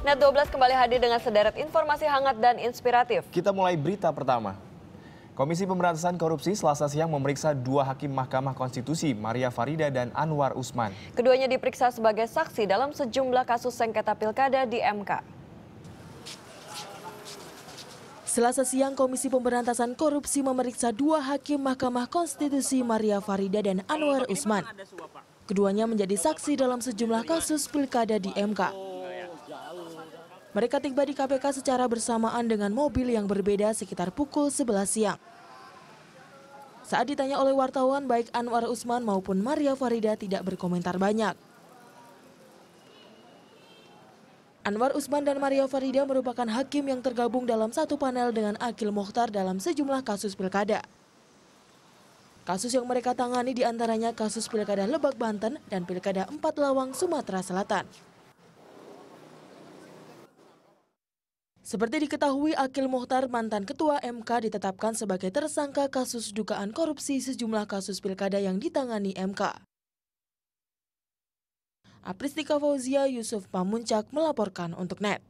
Net 12 kembali hadir dengan sederet informasi hangat dan inspiratif. Kita mulai berita pertama. Komisi Pemberantasan Korupsi selasa siang memeriksa dua hakim Mahkamah Konstitusi, Maria Farida dan Anwar Usman. Keduanya diperiksa sebagai saksi dalam sejumlah kasus sengketa pilkada di MK. Selasa siang, Komisi Pemberantasan Korupsi memeriksa dua hakim Mahkamah Konstitusi, Maria Farida dan Anwar Usman. Keduanya menjadi saksi dalam sejumlah kasus pilkada di MK. Mereka tiba di KPK secara bersamaan dengan mobil yang berbeda sekitar pukul 11 siang. Saat ditanya oleh wartawan, baik Anwar Usman maupun Maria Farida tidak berkomentar banyak. Anwar Usman dan Maria Farida merupakan hakim yang tergabung dalam satu panel dengan Akil Mohtar dalam sejumlah kasus pilkada. Kasus yang mereka tangani diantaranya kasus pilkada Lebak Banten dan pilkada Empat Lawang Sumatera Selatan. Seperti diketahui, Akil Muhtar, mantan Ketua MK, ditetapkan sebagai tersangka kasus dugaan korupsi sejumlah kasus pilkada yang ditangani MK. Apristika Fauzia Yusuf Pamuncak melaporkan untuk NET.